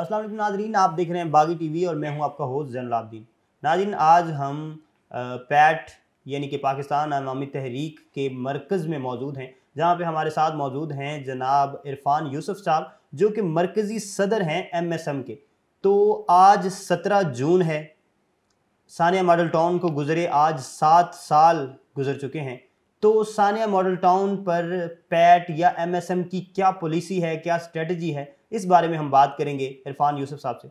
अस्सलाम नाजरीन आप देख रहे हैं बागी टीवी और मैं हूं आपका होस्ट जैन लाब्दीन नाजरीन आज हम पैट यानी कि पाकिस्तान अवामी तहरीक के मरकज़ में मौजूद हैं जहाँ पे हमारे साथ मौजूद हैं जनाब इरफान यूसुफ साहब जो कि मरकज़ी सदर हैं एम एस एम के तो आज सत्रह जून है सानिया मॉडल टाउन को गुजरे आज सात साल गुजर चुके हैं तो सानिया मॉडल टाउन पर पैट या एमएसएम की क्या पॉलिसी है क्या स्ट्रेटजी है इस बारे में हम बात करेंगे इरफान यूसुफ साहब से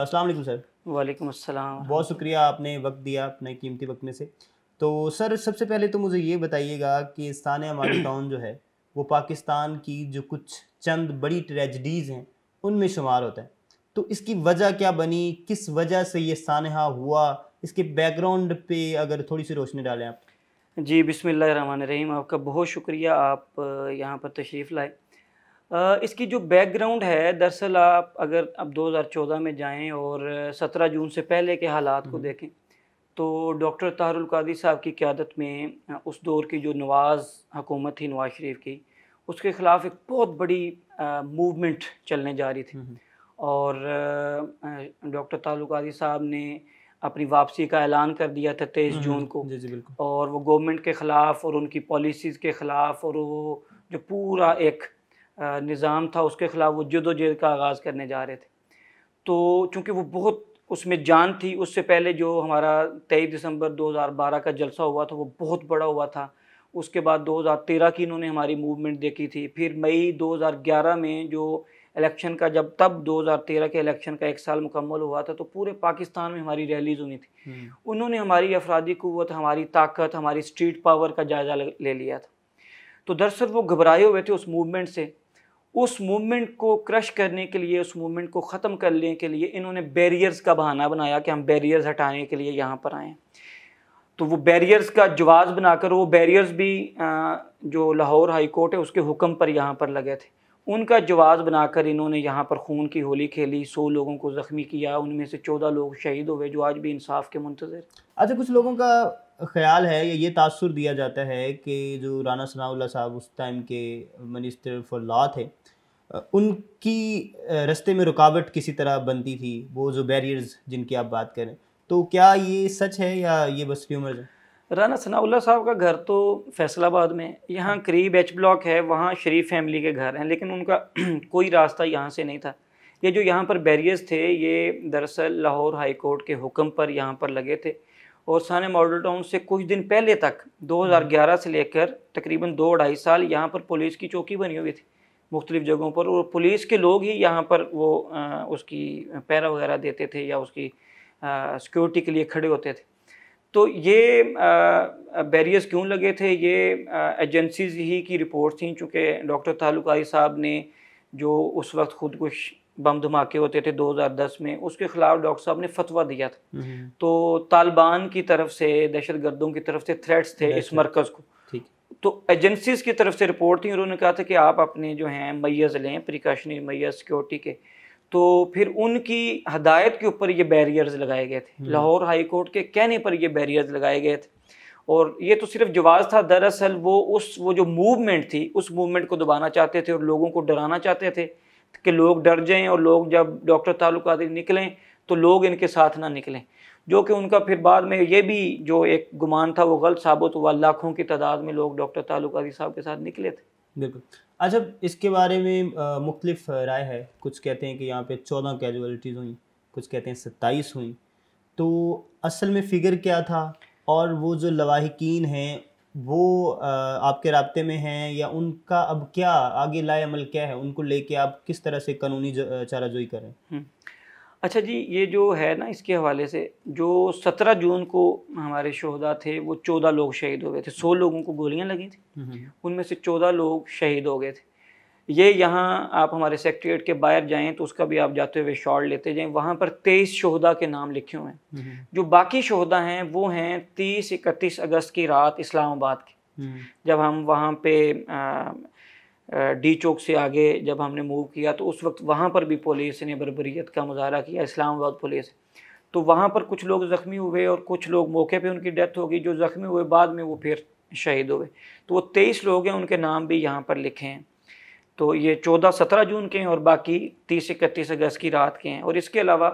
अस्सलाम सर वालेकुम अस्सलाम बहुत शुक्रिया आपने वक्त दिया अपने कीमती वक्त में से तो सर सबसे पहले तो मुझे ये बताइएगा कि स्थान हमारी टाउन जो है वो पाकिस्तान की जो कुछ चंद बड़ी ट्रेजडीज़ हैं उनमें शुमार होता है तो इसकी वजह क्या बनी किस वजह से ये सानह हुआ इसके बैकग्राउंड पे अगर थोड़ी सी रोशनी डालें आप जी बिसमीम आपका बहुत शुक्रिया आप यहाँ पर तशरीफ़ लाए इसकी जो बैकग्राउंड है दरअसल आप अगर अब 2014 में जाएं और 17 जून से पहले के हालात को हम्म। देखें तो डॉक्टर ताहरुल कादी साहब की क्यादत में उस दौर की जो नवाज़ हुकूमत थी नवाज शरीफ की उसके ख़िलाफ़ एक बहुत बड़ी मूवमेंट चलने जा रही थी हम्म, हम्म। और डॉक्टर ताहरुल कादी साहब ने अपनी वापसी का ऐलान कर दिया था तेईस जून को जी जी और वो गवर्नमेंट के ख़िलाफ़ और उनकी पॉलिसीज़ के ख़िलाफ़ और वो जो पूरा एक निज़ाम था उसके ख़िलाफ़ वो जदोजहद का आगाज़ करने जा रहे थे तो चूँकि वो बहुत उसमें जान थी उससे पहले जो हमारा तेईस दिसंबर 2012 का जलसा हुआ था वो बहुत बड़ा हुआ था उसके बाद 2013 की इन्होंने हमारी मूवमेंट देखी थी फिर मई 2011 में जो इलेक्शन का जब तब 2013 के इलेक्शन का एक साल मुकम्मल हुआ था तो पूरे पाकिस्तान में हमारी रैलीज हुई थी उन्होंने हमारी अफराधी क़वत हमारी ताकत हमारी स्ट्रीट पावर का जायज़ा ले लिया था तो दरअसल वो घबराए हुए थे उस मूवमेंट से उस मूवमेंट को क्रश करने के लिए उस मूवमेंट को ख़त्म करने के लिए इन्होंने बैरियर्स का बहाना बनाया कि हम बैरियर्स हटाने के लिए यहाँ पर आएँ तो वो बैरियर्स का जवाब बनाकर वो बैरियर्स भी जो लाहौर हाई कोर्ट है उसके हुक्म पर यहाँ पर लगे थे उनका जवाब बनाकर इन्होंने यहाँ पर खून की होली खेली सौ लोगों को ज़ख्मी किया उनमें से चौदह लोग शहीद हुए जो आज भी इंसाफ के मुंतजर अच्छा कुछ लोगों का ख्याल है या ये तासर दिया जाता है कि जो राना सनाउल्ला साहब उस टाइम के मिनिस्टर फॉर लॉ थे उनकी रस्ते में रुकावट किसी तरह बनती थी वो जो बैरियर्स जिनकी आप बात करें तो क्या ये सच है या ये बस उम्र है राना सनाउल्ला साहब का घर तो फैसलाबाद में यहाँ हाँ। करीब एच ब्लॉक है वहाँ शरीफ फैमिली के घर हैं लेकिन उनका कोई रास्ता यहाँ से नहीं था ये जो यहाँ पर बैरियर्स थे ये दरअसल लाहौर हाई कोर्ट के हुक्म पर यहाँ पर लगे थे और सान मॉडल टाउन से कुछ दिन पहले तक 2011 हाँ। से लेकर तकरीबन दो ढाई साल यहाँ पर पुलिस की चौकी बनी हुई थी मुख्तलिफ जगहों पर और पुलिस के लोग ही यहाँ पर वो उसकी पैरा वगैरह देते थे या उसकी सिक्योरिटी के लिए खड़े होते थे तो ये बैरियर्स क्यों लगे थे ये एजेंसीज ही की रिपोर्ट थी चूँकि डॉक्टर ताल्लुक आई साहब ने जो उस वक्त खुदकुश बम धमाके होते थे 2010 में उसके ख़िलाफ़ डॉक्टर साहब ने फतवा दिया था हम्म। तो तालिबान की तरफ से दहशत गर्दों की तरफ से थ्रेट्स थे इस मरकज़ को तो एजेंसीज की तरफ से रिपोर्ट थी उन्होंने कहा था कि आप अपने जो हैं मैज़ लें प्रिकॉशनरी मैज़ सिक्योरिटी के तो फिर उनकी हदायत के ऊपर ये बैरियर्स लगाए गए थे हम्म। लाहौर हाई कोर्ट के कहने पर ये बैरियर्स लगाए गए थे और ये तो सिर्फ जवाज़ था दरअसल वो उस वो जो मूवमेंट थी उस मूवमेंट को दबाना चाहते थे और लोगों को डराना चाहते थे कि लोग डर जाएं और लोग जब डॉक्टर ताल्लुक निकलें तो लोग इनके साथ ना निकलें जो कि उनका फिर बाद में ये भी जो एक गुमान था वो गलत साबित हुआ लाखों की तादाद में लोग डॉक्टर ताल्लुक साहब के साथ निकले थे बिल्कुल अच्छा इसके बारे में मुख्तफ राय है कुछ कहते हैं कि यहाँ पे चौदह कैजुअलिटीज़ हुई कुछ कहते हैं सत्ताईस हुई तो असल में फ़िगर क्या था और वो जो लवाहकिन हैं वो आपके रबते में हैं या उनका अब क्या आगे लाए अमल क्या है उनको लेके आप किस तरह से कानूनी चाराजोई करें अच्छा जी ये जो है ना इसके हवाले से जो सत्रह जून को हमारे शहदा थे वो चौदह लोग शहीद हो गए थे सौ लोगों को गोलियां लगी थी हम्म, हम्म, हम्म। उनमें से चौदह लोग शहीद हो गए थे ये यहाँ आप हमारे सेक्रेटरीट के बाहर जाएं तो उसका भी आप जाते हुए शॉर्ट लेते जाएं वहाँ पर तेईस शहदा के नाम लिखे हुए हैं जो बाकी शहदा हैं वो हैं तीस इकतीस अगस्त की रात इस्लामाबाद की जब हम वहाँ पे आ, डी चौक से आगे जब हमने मूव किया तो उस वक्त वहाँ पर भी पुलिस ने बरबरीत का मुजाहरा किया इस्लामाबाद पुलिस तो वहाँ पर कुछ लोग ज़ख्मी हुए और कुछ लोग मौके पे उनकी डेथ हो गई जो ज़ख्मी हुए बाद में वो फिर शहीद हुए तो वो तेईस लोग हैं उनके नाम भी यहाँ पर लिखे हैं तो ये चौदह सत्रह जून के हैं और बाकी तीस इकतीस अगस्त की रात के हैं और इसके अलावा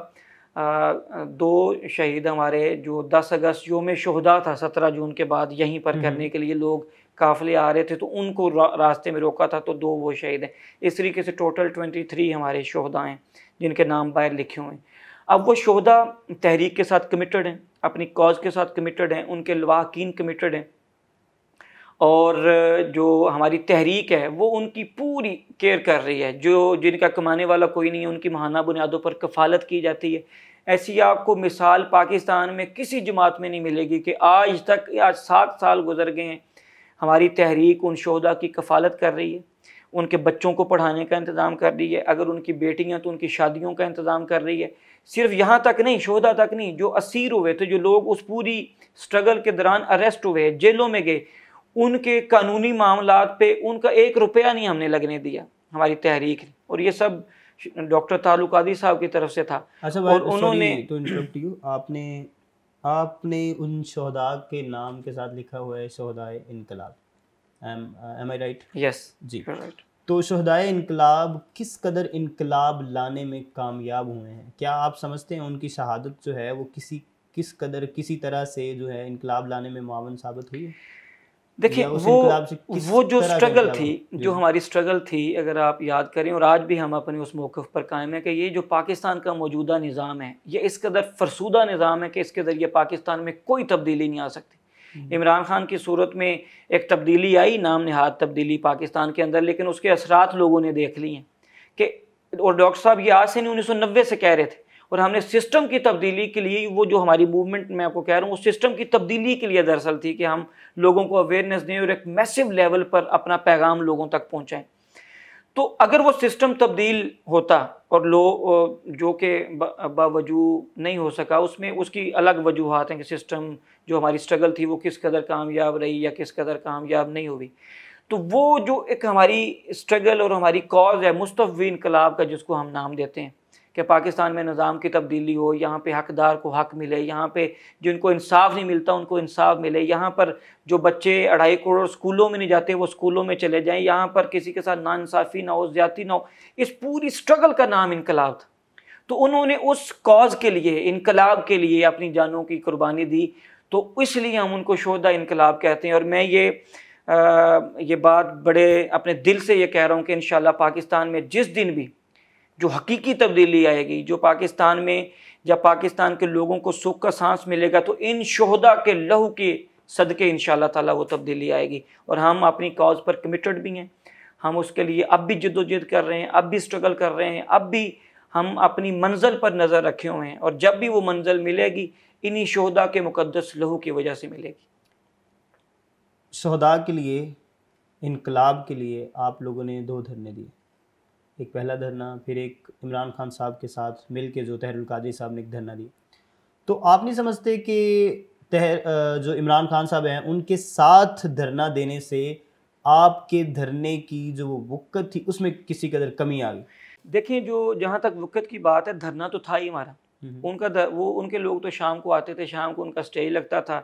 दो शहीद हमारे जो दस अगस्त योम शहदा था सत्रह जून के बाद यहीं पर हम्म। करने के लिए लोग काफ़िले आ रहे थे तो उनको रास्ते में रोका था तो दो वो शहीद हैं इस तरीके से टोटल ट्वेंटी थ्री हमारे शहदा हैं जिनके नाम बाहर लिखे हुए हैं अब वो शहदा तहरीक के साथ कमिटेड हैं अपनी कॉज के साथ कमिटेड हैं उनके लवाकिन कमिटेड हैं और जो हमारी तहरीक है वो उनकी पूरी केयर कर रही है जो जिनका कमाने वाला कोई नहीं है उनकी महाना बुनियादों पर कफालत की जाती है ऐसी आपको मिसाल पाकिस्तान में किसी जमात में नहीं मिलेगी कि आज तक आज सात साल गुजर गए हैं हमारी तहरीक उन शहदा की कफालत कर रही है उनके बच्चों को पढ़ाने का इंतज़ाम कर रही है अगर उनकी बेटियाँ तो उनकी शादियों का इंतज़ाम कर रही है सिर्फ यहाँ तक नहीं शहदा तक नहीं जो असीर हुए थे जो लोग उस पूरी स्ट्रगल के दौरान अरेस्ट हुए जेलों में गए उनके कानूनी मामला पे उनका एक रुपया नहीं हमने लगने दिया हमारी तहरीक ने और ये सब डॉक्टर तालुकादी साहब की तरफ से था अच्छा और उन्होंने तो आपने आपने उन शहदा के नाम के साथ लिखा हुआ है शहदाय इनकलाब एम आई राइट यस जी राइट तो शहदाय इनकलाब किस कदर इनकलाब लाने में कामयाब हुए हैं क्या आप समझते हैं उनकी शहादत जो है वो किसी किस कदर किसी तरह से जो है इनकलाब लाने में मावन साबित हुई है देखिए वो वो जो स्ट्रगल थी जो हमारी स्ट्रगल थी अगर आप याद करें और आज भी हम अपने उस मौक़ पर कायम है कि ये जो पाकिस्तान का मौजूदा निज़ाम है ये इस कदर फरसूदा निज़ाम है कि इसके ज़रिए पाकिस्तान में कोई तब्दीली नहीं आ सकती हम्म। इमरान खान की सूरत में एक तब्दीली आई नाम नहाद तब्दीली पाकिस्तान के अंदर लेकिन उसके असरात लोगों ने देख लिए हैं कि और डॉक्टर साहब ये आज से नहीं उन्नीस सौ नब्बे से कह रहे थे और हमने सिस्टम की तब्दीली के लिए वो जो हमारी मूवमेंट मैं आपको कह रहा हूँ वो सिस्टम की तब्दीली के लिए दरअसल थी कि हम लोगों को अवेयरनेस दें और एक मैसिव लेवल पर अपना पैगाम लोगों तक पहुँचाएँ तो अगर वो सिस्टम तब्दील होता और लो जो कि बावजू नहीं हो सका उसमें उसकी अलग वजूहत हैं कि सिस्टम जो हमारी स्ट्रगल थी वो किस कदर कामयाब रही या किस कदर कामयाब नहीं हुई तो वो जो एक हमारी स्ट्रगल और हमारी कॉज है मुस्तफ़ी इनकलाब का जिसको हम नाम देते हैं कि पाकिस्तान में निज़ाम की तब्दीली हो यहाँ पे हकदार को हक मिले यहाँ पे जिनको इंसाफ नहीं मिलता उनको इंसाफ मिले यहाँ पर जो बच्चे अढ़ाई करोड़ स्कूलों में नहीं जाते वो स्कूलों में चले जाएँ यहाँ पर किसी के साथ नासाफ़ी ना हो ज़्यादा ना हो इस पूरी स्ट्रगल का नाम इनकलाब था तो उन्होंने उस कॉज के लिए इनकलाब के लिए अपनी जानों की कुर्बानी दी तो इसलिए हम उनको शोधा इनकलाब कहते हैं और मैं ये आ, ये बात बड़े अपने दिल से ये कह रहा हूँ कि इन पाकिस्तान में जिस दिन भी जो हकीकी तब्दीली आएगी जो पाकिस्तान में जब पाकिस्तान के लोगों को सुख का सांस मिलेगा तो इन शहदा के लहू के सदक़े इन ताला वो तब्दीली आएगी और हम अपनी कॉज पर कमिटेड भी हैं हम उसके लिए अब भी जद्दोजहद कर रहे हैं अब भी स्ट्रगल कर रहे हैं अब भी हम अपनी मंजिल पर नज़र रखे हुए हैं और जब भी वो मंजिल मिलेगी इन्हीं शहदा के मुकदस लहू की वजह से मिलेगी शहदा के लिए इनकलाब के लिए आप लोगों ने दो धरने दिए एक पहला धरना फिर एक इमरान खान साहब के साथ मिल के जो तहरुल कादरी साहब ने एक धरना दिया तो आप नहीं समझते कि तहर जो इमरान खान साहब हैं उनके साथ धरना देने से आपके धरने की जो वो वक्त थी उसमें किसी कदर कमी आ गई देखिए जो जहाँ तक वक्त की बात है धरना तो था ही हमारा हम्म। उनका दर, वो उनके लोग तो शाम को आते थे शाम को उनका स्टे लगता था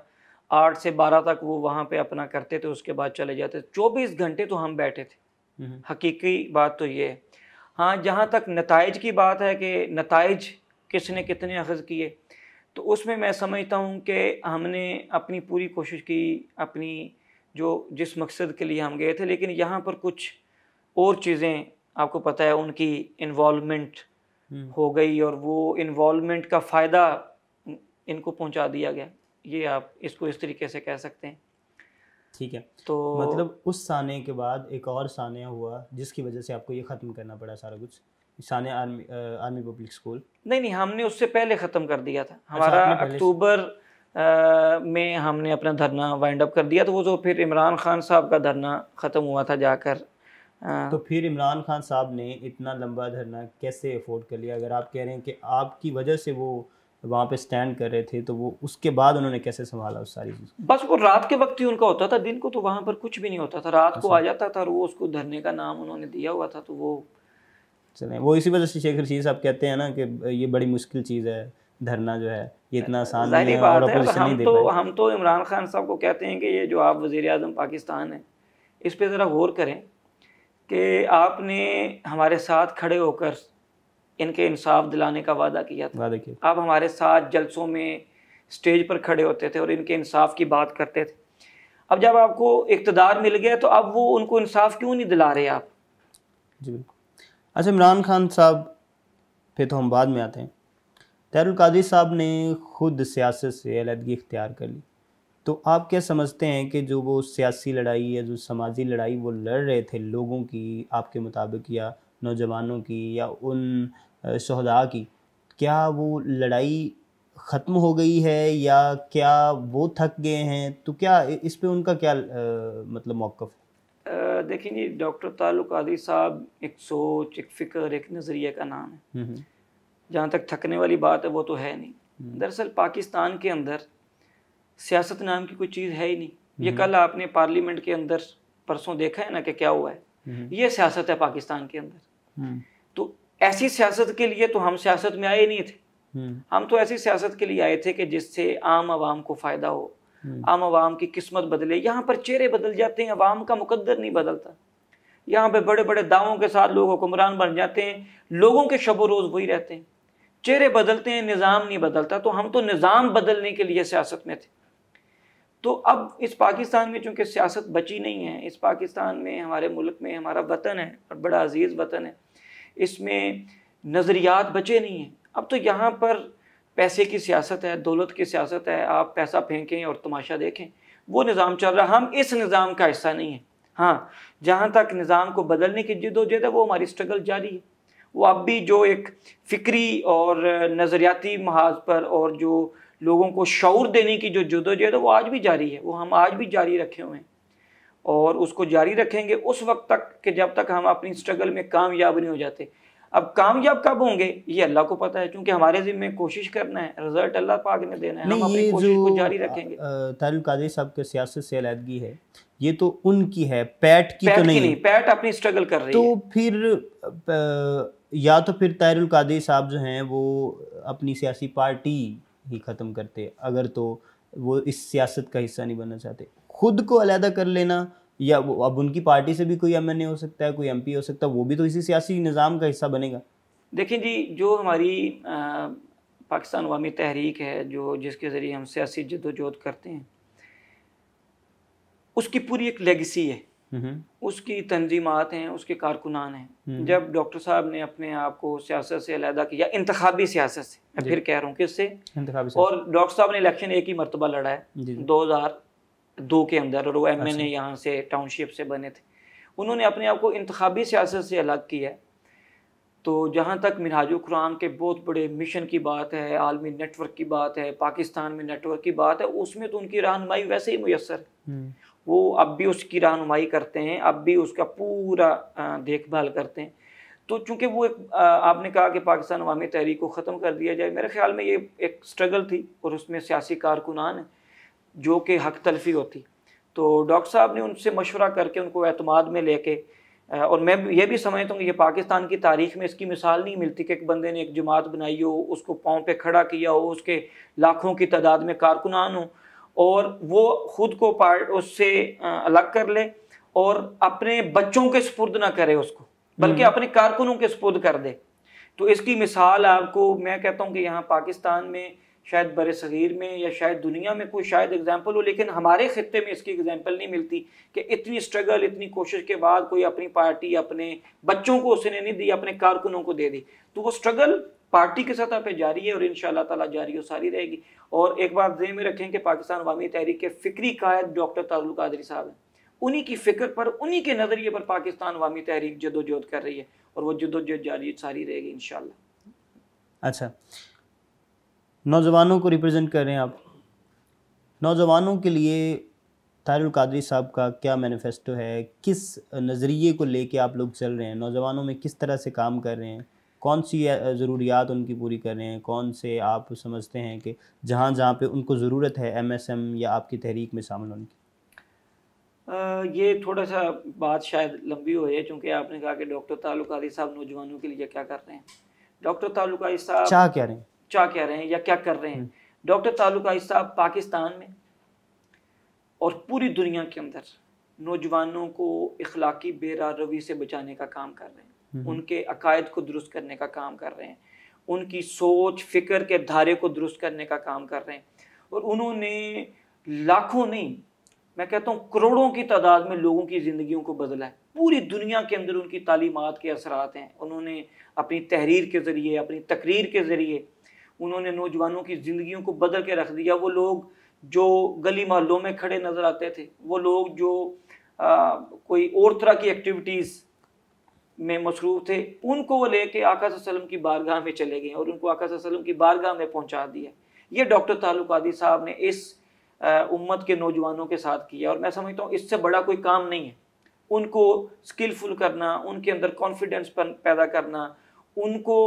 आठ से बारह तक वो वहाँ पे अपना करते थे उसके बाद चले जाते थे चौबीस घंटे तो हम बैठे थे हम्म। हकीकी बात तो ये है हाँ जहाँ तक नतज की बात है कि नतज किसने कितने अखज़ किए तो उसमें मैं समझता हूँ कि हमने अपनी पूरी कोशिश की अपनी जो जिस मकसद के लिए हम गए थे लेकिन यहाँ पर कुछ और चीज़ें आपको पता है उनकी इन्वॉलमेंट हम्म। हो गई और वो इन्वॉलमेंट का फ़ायदा इनको पहुँचा दिया गया ये आप इसको इस तरीके से कह सकते हैं ठीक है तो मतलब उस साने के बाद एक और सानिया हुआ जिसकी वजह से आपको ये ख़त्म करना पड़ा सारा कुछ सानिया आर्मी आर्मी पब्लिक स्कूल नहीं नहीं हमने उससे पहले ख़त्म कर दिया था अच्छा, हमारा अक्टूबर आ, में हमने अपना धरना वाइंड अप कर दिया तो वो जो फिर इमरान खान साहब का धरना ख़त्म हुआ था जाकर आ, तो फिर इमरान खान साहब ने इतना लंबा धरना कैसे अफोर्ड कर लिया अगर आप कह रहे हैं कि आपकी वजह से वो वहाँ पे स्टैंड कर रहे थे तो वो उसके बाद उन्होंने कैसे संभाला उस सारी चीज़ बस वो रात के वक्त ही उनका होता था दिन को तो वहाँ पर कुछ भी नहीं होता था रात को अच्छा। आ जाता था और वो उसको धरने का नाम उन्होंने दिया हुआ था तो वो चलें वो इसी वजह से शेख रशीद साहब कहते हैं ना कि ये बड़ी मुश्किल चीज़ है धरना जो है ये इतना आसान नहीं है और अपोजिशन हम दे तो हम तो इमरान खान साहब को कहते हैं कि ये जो आप वजीर अजम पाकिस्तान हैं इस पर ज़रा गौर करें कि आपने हमारे साथ खड़े होकर इनके इंसाफ दिलाने का वादा किया था आप हमारे साथ जलसों में स्टेज पर खड़े होते थे और इनके इंसाफ की बात करते थे अब जब आपको इकतदार मिल गया तो अब वो उनको इंसाफ क्यों नहीं दिला रहे आप जी बिल्कुल अच्छा इमरान खान साहब फिर तो हम बाद में आते हैं तैरुलकादी साहब ने खुद सियासत से अलहदगी इख्तियार कर ली तो आप क्या समझते हैं कि जो वो सियासी लड़ाई या जो समाजी लड़ाई वो लड़ रहे थे लोगों की आपके मुताबिक या नौजवानों की या उन शहदा की क्या वो लड़ाई ख़त्म हो गई है या क्या वो थक गए हैं तो क्या इस पे उनका क्या आ, मतलब मौक़ है देखिए जी डॉक्टर ताल्लुक आदि साहब एक सोच एक फ़िक्र एक नज़रिए का नाम है हम्म, हम्म। जहाँ तक थकने वाली बात है वो तो है नहीं हम्म। दरअसल पाकिस्तान के अंदर सियासत नाम की कोई चीज़ है ही नहीं ये कल आपने पार्लियामेंट के अंदर परसों देखा है ना कि क्या हुआ है ये सियासत है पाकिस्तान के अंदर तो ऐसी सियासत के लिए तो हम सियासत में आए नहीं थे हम्म। हम तो ऐसी सियासत के लिए आए थे कि जिससे आम आवाम को फ़ायदा हो हम्म। आम आवाम की किस्मत बदले यहाँ पर चेहरे बदल जाते हैं आवाम का मुकद्दर नहीं बदलता यहाँ पे बड़े बड़े दावों के साथ लोग हुक्मरान बन जाते हैं लोगों के शब रोज़ वही रहते हैं चेहरे बदलते हैं निज़ाम नहीं बदलता तो हम तो निज़ाम बदलने के लिए सियासत में थे तो अब इस पाकिस्तान में चूँकि सियासत बची नहीं है इस पाकिस्तान में हमारे मुल्क में हमारा वतन है और बड़ा अजीज़ वतन है इसमें नज़रियात बचे नहीं हैं अब तो यहाँ पर पैसे की सियासत है दौलत की सियासत है आप पैसा फेंकें और तमाशा देखें वो निज़ाम चल रहा हम इस निज़ाम का हिस्सा नहीं है हाँ जहाँ तक निज़ाम को बदलने की जिदोजहद है वो हमारी स्ट्रगल जारी है वो अब भी जो एक फ़िक्री और नज़रियाती महाज पर और जो लोगों को शौर देने की जो जदोजहद है वो आज भी जारी है वो हम आज भी जारी रखे हुए हैं और उसको जारी रखेंगे उस वक्त तक कि जब तक हम अपनी स्ट्रगल में कामयाब नहीं हो जाते अब कामयाब कब होंगे ये अल्लाह को पता है क्योंकि हमारे जिम्मे कोशिश करना है रिजल्ट अल्लाह पाक ने देना है हम अपनी कोशिश को जारी रखेंगे तारुल कादरी साहब के सियासत से अलहदगी है ये तो उनकी है पैट की पैट तो नहीं, की नहीं पैट अपनी स्ट्रगल कर रही तो है तो फिर या तो फिर तारुल साहब जो हैं वो अपनी सियासी पार्टी ही ख़त्म करते अगर तो वो इस सियासत का हिस्सा नहीं बनना चाहते खुद को अलहदा कर लेना या अब उनकी पार्टी से भी कोई एम हो सकता है कोई एम हो सकता है वो भी तो इसी सियासी निज़ाम का हिस्सा बनेगा देखिए जी जो हमारी पाकिस्तान अवामी तहरीक है जो जिसके ज़रिए हम सियासी जदोजहद करते हैं उसकी पूरी एक लेगेसी है हम्म, हम्म। उसकी तंजीमत हैं उसके कारकुनान हैं हम्म, जब डॉक्टर साहब ने अपने आप को सियासत से अलहदा किया इंतबी सियासत से मैं फिर कह रहा हूँ किससे और डॉक्टर साहब ने इलेक्शन एक ही मरतबा लड़ा है दो हज़ार दो के अंदर और वो एम एन ए यहाँ से टाउनशिप से बने थे उन्होंने अपने आप को इंतबी सियासत से अलग किया तो जहाँ तक मिराजुल कुरान के बहुत बड़े मिशन की बात है आलमी नेटवर्क की बात है पाकिस्तान में नेटवर्क की बात है उसमें तो उनकी रहनमाई वैसे ही मैसर हम्म। वो अब भी उसकी रहनुमाई करते हैं अब भी उसका पूरा देखभाल करते हैं तो चूंकि वो एक आपने कहा कि पाकिस्तान अवामी तहरीक को ख़त्म कर दिया जाए मेरे ख्याल में ये एक स्ट्रगल थी और उसमें सियासी कारकुनान है जो कि हक तलफी होती तो डॉक्टर साहब ने उनसे मशवरा करके उनको अतमाद में लेके और मैं ये भी समझता हूँ कि ये पाकिस्तान की तारीख में इसकी मिसाल नहीं मिलती कि एक बंदे ने एक जमात बनाई हो उसको पाँव पे खड़ा किया हो उसके लाखों की तादाद में कारकुनान हो और वो ख़ुद को पार्ट उससे अलग कर ले और अपने बच्चों के सपुर्द ना करे उसको बल्कि हम्म। अपने कारकुनों के सपुर्द कर दे तो इसकी मिसाल आपको मैं कहता हूँ कि यहाँ पाकिस्तान में शायद बर सग़ीर में या शायद दुनिया में कोई शायद एग्जाम्पल हो लेकिन हमारे ख़त्े में इसकी एग्जाम्पल नहीं मिलती कि इतनी स्ट्रगल इतनी कोशिश के बाद कोई अपनी पार्टी अपने बच्चों को उसने नहीं दी अपने कारकुनों को दे दी तो वो स्ट्रगल पार्टी के सतह पर जारी है और इन ताला जारी और सारी रहेगी और एक बात जेन में रखें कि पाकिस्तान वामी तहरीक के फ़िक्री कायद डॉक्टर तारुल कादरी साहब हैं उन्हीं की फ़िक्र पर उन्हीं के नज़रिए पर पाकिस्तान वामी तहरीक जदोजहद कर रही है और वह जदोजहद जारी सारी रहेगी इन अच्छा नौजवानों को रिप्रेजेंट कर रहे हैं आप नौजवानों के लिए तारुल कादरी साहब का क्या मैनिफेस्टो है किस नज़रिए को लेके आप लोग चल रहे हैं नौजवानों में किस तरह से काम कर रहे हैं कौन सी ज़रूरियात उनकी पूरी कर रहे हैं कौन से आप समझते हैं कि जहाँ जहाँ पे उनको ज़रूरत है एमएसएम या आपकी तहरीक में शामिल होने की ये थोड़ा सा बात शायद लंबी हो है क्योंकि आपने कहा कि डॉक्टर तालुकारी साहब नौजवानों के लिए क्या कर रहे हैं डॉक्टर तालुकारी साहब क्या कह रहे हैं क्या कह रहे हैं या क्या कर रहे हैं डॉक्टर ताल्लुकाई साहब पाकिस्तान में और पूरी दुनिया के अंदर नौजवानों को इखलाकी बेरा रवी से बचाने का काम कर रहे हैं हम्म। उनके अकायद को दुरुस्त करने का काम कर रहे हैं उनकी सोच फिक्र के धारे को दुरुस्त करने का काम कर रहे हैं और उन्होंने लाखों नहीं मैं कहता हूँ करोड़ों की तादाद में लोगों की ज़िंदगियों को बदला है पूरी दुनिया के अंदर उनकी तालीमत के असरात हैं उन्होंने अपनी तहरीर के ज़रिए अपनी तकरीर के ज़रिए उन्होंने नौजवानों की ज़िंदगियों को बदल के रख दिया वो लोग जो गली मोहल्लों में खड़े नज़र आते थे वो लोग जो आ, कोई और तरह की एक्टिविटीज़ में मसरूफ़ थे उनको वो लेके आका वसलम की बारगाह में चले गए और उनको आका की बारगाह में पहुंचा दिया ये डॉक्टर तालुक आदि साहब ने इस उम्मत के नौजवानों के साथ किया और मैं समझता हूँ इससे बड़ा कोई काम नहीं है उनको स्किलफुल करना उनके अंदर कॉन्फिडेंस पैदा करना उनको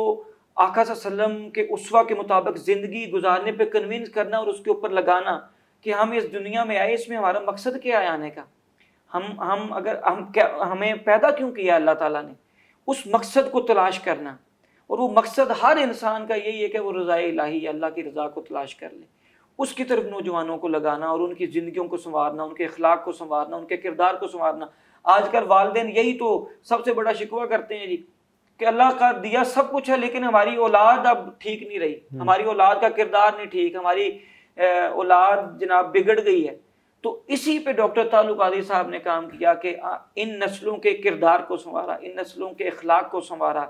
आका सल्लम के उसवा के मुताबिक ज़िंदगी गुजारने पे कन्विंस करना और उसके ऊपर लगाना कि हम इस दुनिया में आए इसमें हमारा मकसद क्या है आने का हम हम अगर हम क्या हमें पैदा क्यों किया अल्लाह ताला ने उस मकसद को तलाश करना और वो मकसद हर इंसान का यही है कि वो रज़ा इलाही अल्लाह की रज़ा को तलाश कर ले उसकी तरफ नौजवानों को लगाना और उनकी ज़िंदगियों को संवारना उनके अखलाक को संवारना उनके किरदार को संवारना आजकल वालदेन यही तो सबसे बड़ा शिकवा करते हैं जी कि अल्लाह का दिया सब कुछ है लेकिन हमारी औलाद अब ठीक नहीं रही हम्म। हमारी औलाद का किरदार नहीं ठीक हमारी औलाद जनाब बिगड़ गई है तो इसी पे डॉक्टर तालुकादी साहब ने काम किया कि इन नस्लों के किरदार को संवारा इन नस्लों के अखलाक को संवारा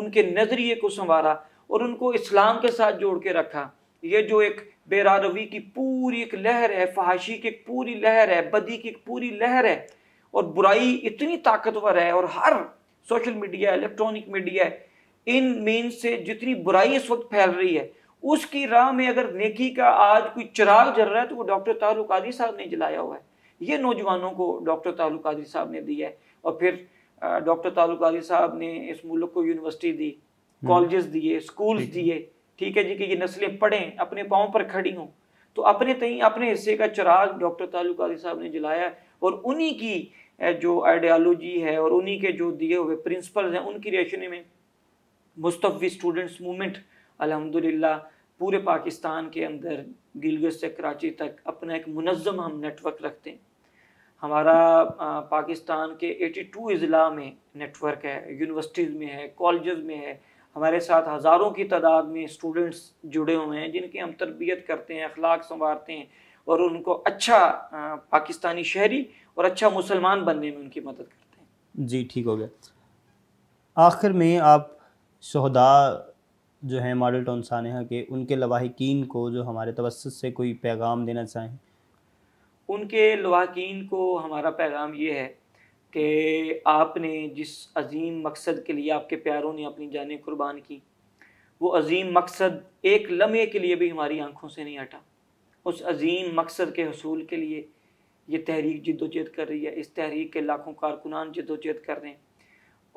उनके नज़रिए को संवारा और उनको इस्लाम के साथ जोड़ के रखा ये जो एक बेरारवी की पूरी एक लहर है फहाशी की एक पूरी लहर है बदी की एक पूरी लहर है और बुराई इतनी ताकतवर है और हर सोशल मीडिया इलेक्ट्रॉनिक मीडिया इन मीन से जितनी बुराई इस वक्त फैल रही है उसकी राह में अगर नेकी का आज कोई चिराग जल रहा है तो वो डॉक्टर आदि साहब ने जलाया हुआ है ये नौजवानों को डॉक्टर आदि साहब ने दिया है और फिर डॉक्टर आदि साहब ने इस मुल्क को यूनिवर्सिटी दी कॉलेजेस हम्म। दिए स्कूल्स दिए ठीक है जी कि ये नस्लें पढ़ें अपने पाँव पर खड़ी हों तो अपने तई अपने हिस्से का चिराग डॉक्टर आदि साहब ने जलाया और उन्हीं की जो आइडियालॉजी है और उन्हीं के जो दिए हुए प्रिंसिपल्स हैं उनकी रेशनी में मुस्तफ़ी स्टूडेंट्स मूवमेंट अल्हम्दुलिल्लाह पूरे पाकिस्तान के अंदर गिलगित से कराची तक अपना एक मुनज़म हम नेटवर्क रखते हैं हमारा पाकिस्तान के 82 अज़ला में नेटवर्क है यूनिवर्सिटीज़ में है कॉलेज में है हमारे साथ हज़ारों की तादाद में स्टूडेंट्स जुड़े हुए हैं जिनकी हम तरबियत करते हैं अखलाक संवारते हैं और उनको अच्छा पाकिस्तानी शहरी और अच्छा मुसलमान बनने में उनकी मदद करते हैं जी ठीक हो गया आखिर में आप शहदा जो हैं मॉडल टाउन सानहा के उनके लवाहिकीन को जो हमारे तवसत से कोई पैगाम देना चाहें उनके लवाहिकीन को हमारा पैगाम ये है कि आपने जिस अजीम मकसद के लिए आपके प्यारों ने अपनी जानें कुर्बान की वो अजीम मकसद एक लम्हे के लिए भी हमारी आंखों से नहीं हटा उस अजीम मकसद के हसूल के लिए ये तहरीक जद्दोजहद कर रही है इस तहरीक के लाखों कारकुनान जद्दोजहद कर रहे हैं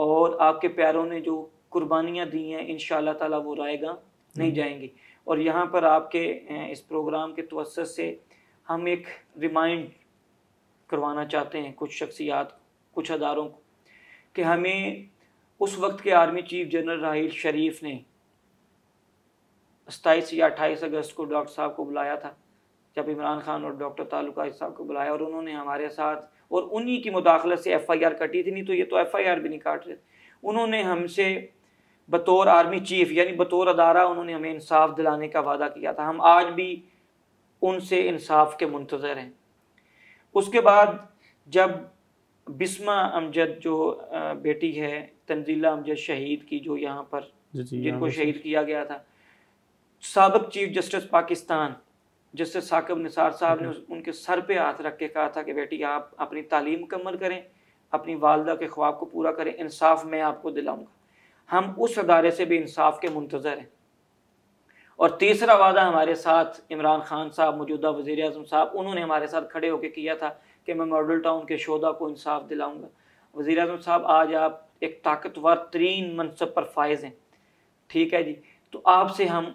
और आपके प्यारों ने जो कुर्बानियाँ दी हैं इन ताला वो रायगा नहीं हम्म। जाएंगी और यहाँ पर आपके इस प्रोग्राम के तवसत से हम एक रिमाइंड करवाना चाहते हैं कुछ शख्सियात कुछ अदारों को कि हमें उस वक्त के army chief general Raheel Sharif ने सताईस या अट्ठाईस अगस्त को डॉक्टर साहब को बुलाया था जब इमरान खान और डॉक्टर तालुका साहब को बुलाया और उन्होंने हमारे साथ और उन्हीं की मुदाखलत से एफ़ आई आर कटी थी नहीं तो ये तो एफ़ आई आर भी नहीं काट रहे उन्होंने हमसे बतौर आर्मी चीफ यानी बतौर अदारा उन्होंने हमें इंसाफ दिलाने का वादा किया था हम आज भी उनसे इंसाफ के मुंतज़र हैं उसके बाद जब बिस्मा अमजद जो बेटी है तंजीला अमजद शहीद की जो यहाँ पर जिनको शहीद किया गया था सबक चीफ जस्टिस पाकिस्तान जिससे साकब निसार साहब ने हम्म। उनके सर पे हाथ रख के कहा था कि बेटी आप अपनी तालीम मुकम्मल करें अपनी वालदा के ख्वाब को पूरा करें इंसाफ मैं आपको दिलाऊंगा हम उस अदारे से भी इंसाफ के मुंतज़र हैं और तीसरा वादा हमारे साथ इमरान खान साहब मौजूदा वजीर अजम साहब उन्होंने हमारे साथ खड़े होकर किया था कि मैं मॉडल टाउन के शोदा को इंसाफ दिलाऊंगा वजीर अजम साहब आज आप एक ताकतवर तरीन मनसब पर फायज़ हैं ठीक है जी तो आपसे हम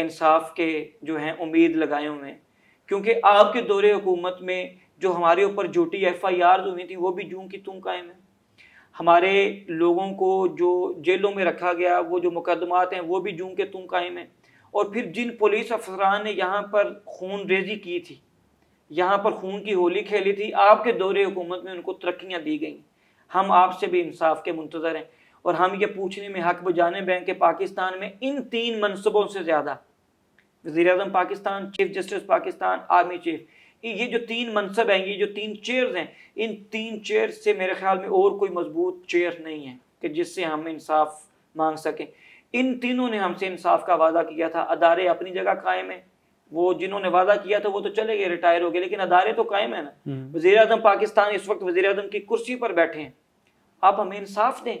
इंसाफ के जो हैं उम्मीद लगाए हुए हैं क्योंकि आपके दौरे हुकूमत में जो हमारे ऊपर झूठी एफ आई आर हुई थी वो भी जूं की तू कायम है हमारे लोगों को जो जेलों में रखा गया वो जो मुकदमात हैं वो भी जूं के तू कायम है और फिर जिन पुलिस अफसरान ने यहाँ पर खून रेजी की थी यहाँ पर खून की होली खेली थी आपके दौरे हुकूमत में उनको तरक्याँ दी गई हम आपसे भी इंसाफ के मुंतज़र हैं और हम ये पूछने में हक बजाने बैंक के पाकिस्तान में इन तीन मनसूबों से ज़्यादा वजीर अजम Pakistan chief justice Pakistan army chief ये जो तीन मनसब हैं ये जो तीन चेयर्स हैं इन तीन चेयर से मेरे ख्याल में और कोई मजबूत चेयर नहीं है कि जिससे हम इंसाफ मांग सकें इन तीनों ने हमसे इंसाफ का वादा किया था अदारे अपनी जगह कायम है वो जिन्होंने वादा किया था वो तो चले गए रिटायर हो गए लेकिन अदारे तो कायम है ना हम्म। वजी अजम पाकिस्तान इस वक्त वजी अजम की कुर्सी पर बैठे हैं आप हमें इंसाफ दें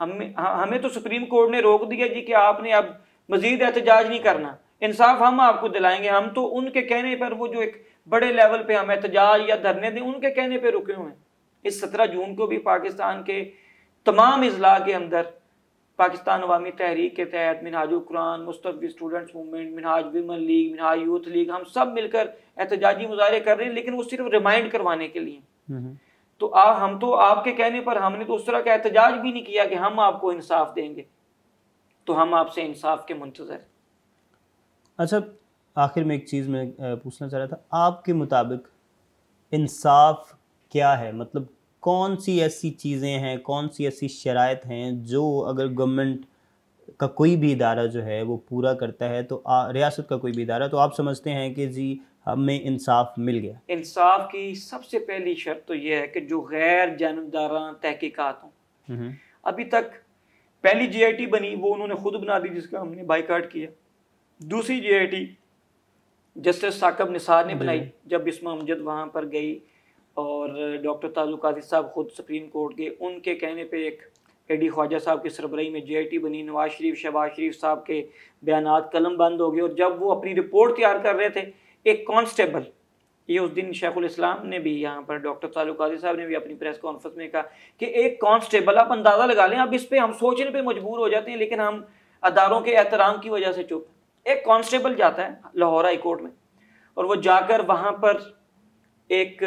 हमें हाँ, हमें तो सुप्रीम कोर्ट ने रोक दिया जी कि आपने अब मजीद एहतजाज नहीं करना इंसाफ हम आपको दिलाएंगे हम तो उनके कहने पर वो जो एक बड़े लेवल पे हम एहतजाज या धरने दें उनके कहने पर रुके हुए हैं इस सत्रह जून को भी पाकिस्तान के तमाम अजला के अंदर पाकिस्तान अवामी तहरीक के तहत मिनहाज कुरान मुस्तफ़ students movement Minhaj women league Minhaj youth league हम सब मिलकर एहतजाजी मुजाहरे कर रहे हैं लेकिन वो सिर्फ रिमाइंड करवाने के लिए तो आ, हम तो आपके कहने पर हमने तो उस तरह का एहतजाज भी नहीं किया कि हम आपको इंसाफ देंगे तो हम आपसे इंसाफ के मुंतजर अच्छा आखिर में एक चीज़ मैं पूछना चाह रहा था आपके मुताबिक इंसाफ क्या है मतलब कौन सी ऐसी चीज़ें हैं कौन सी ऐसी शरात हैं जो अगर गवर्नमेंट का कोई भी इदारा जो है वो पूरा करता है तो रियासत का कोई भी इदारा तो आप समझते हैं कि जी हमें इंसाफ मिल गया इंसाफ की सबसे पहली शर्त तो यह है कि जो गैर जानबदारा तहकीकत हों हम्म। अभी तक पहली जीआईटी बनी वो उन्होंने खुद बना दी जिसका हमने बाइकआउट किया दूसरी जे जस्टिस साकब निसार ने बनाई जब इसमा अमजद वहाँ पर गई और डॉक्टर ताजुकाजी साहब खुद सुप्रीम कोर्ट गए उनके कहने पे एक एडी ख्वाजा साहब की सरबराही में जे बनी नवाज शरीफ शहबाज शरीफ साहब के बयान कलम बंद हो गए और जब वो अपनी रिपोर्ट तैयार कर रहे थे एक कॉन्स्टेबल ये उस दिन शेखुल इस्लाम ने भी यहाँ पर डॉक्टर तालुक साहब ने भी अपनी प्रेस कॉन्फ्रेंस में कहा कि एक कांस्टेबल आप अंदाज़ा लगा लें अब इस पर हम सोचने पर मजबूर हो जाते हैं लेकिन हम अदारों के एहतराम की वजह से चुप एक कांस्टेबल जाता है लाहौर हाई कोर्ट में और वो जाकर वहाँ पर एक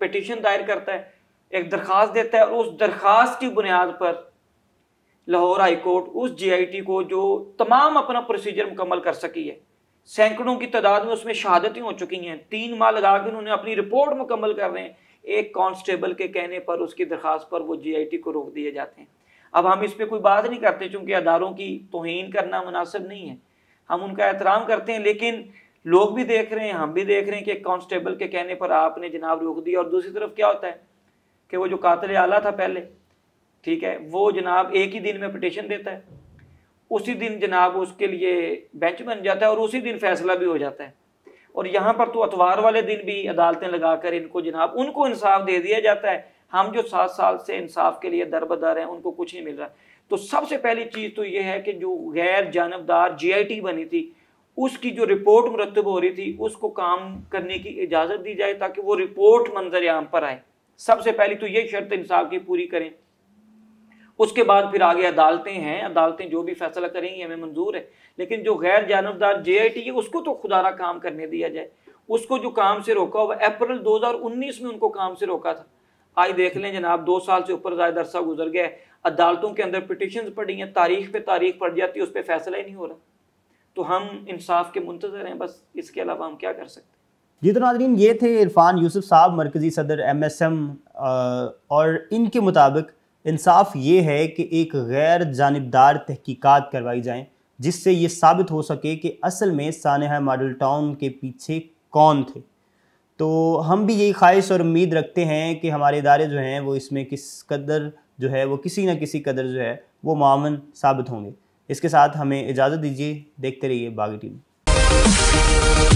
पिटिशन दायर करता है एक दरख्वास्त देता है और उस दरख्वास्त की बुनियाद पर लाहौर हाई कोर्ट उस जीआईटी को जो तमाम अपना प्रोसीजर मुकम्मल कर सकी है सैकड़ों की तादाद में उसमें शहादतें हो चुकी हैं तीन माह लगा के उन्होंने अपनी रिपोर्ट मुकम्मल कर रहे हैं एक कांस्टेबल के कहने पर उसकी दरख्वास्त पर वो जीआईटी को रोक दिए जाते हैं अब हम इस पर कोई बात नहीं करते चूँकि अदारों की तोहन करना मुनासिब नहीं है हम उनका एहतराम करते हैं लेकिन लोग भी देख रहे हैं हम भी देख रहे हैं कि कांस्टेबल के कहने पर आपने जनाब रोक दिया और दूसरी तरफ क्या होता है कि वो जो कातिल आला था पहले ठीक है वो जनाब एक ही दिन में पटिशन देता है उसी दिन जनाब उसके लिए बेंच बन जाता है और उसी दिन फैसला भी हो जाता है और यहाँ पर तो अतवार वाले दिन भी अदालतें लगा कर इनको जनाब उनको इंसाफ दे दिया जाता है हम जो सात साल से इंसाफ के लिए दर बदर हैं उनको कुछ नहीं मिल रहा तो सबसे पहली चीज़ तो यह है कि जो गैर जानबदार जी बनी थी उसकी जो रिपोर्ट मुरतब हो रही थी उसको काम करने की इजाज़त दी जाए ताकि वो रिपोर्ट मंजर आम पर आए सबसे पहली तो ये शर्त इंसाफ की पूरी करें उसके बाद फिर आगे अदालतें हैं अदालतें जो भी फैसला करेंगी हमें मंजूर है लेकिन जो गैर जानबदार जे आई टी है उसको तो खुदारा काम करने दिया जाए उसको जो काम से रोका हुआ अप्रैल 2019 में उनको काम से रोका था आज देख लें जनाब दो साल से ऊपर ज्यादा अरसा गुजर गया अदालतों के अंदर पिटिशन पड़ी हैं तारीख पे तारीख पड़ जाती है उस पर फैसला ही नहीं हो रहा तो हम इंसाफ के मुंतजर हैं बस इसके अलावा हम क्या कर सकते हैं जी तो नाजरीन ये थे इरफान यूसुफ साहब मरकज़ी सदर एम एस एम और इनके मुताबिक इंसाफ ये है कि एक गैर जानबदार तहकीकात करवाई जाएँ जिससे ये साबित हो सके कि असल में सानह मॉडल टाउन के पीछे कौन थे तो हम भी यही ख्वाहिश और उम्मीद रखते हैं कि हमारे इदारे जो हैं वो इसमें किस कदर जो है वो किसी न किसी कदर जो है वो मामन साबित होंगे इसके साथ हमें इजाज़त दीजिए देखते रहिए बागी टीवी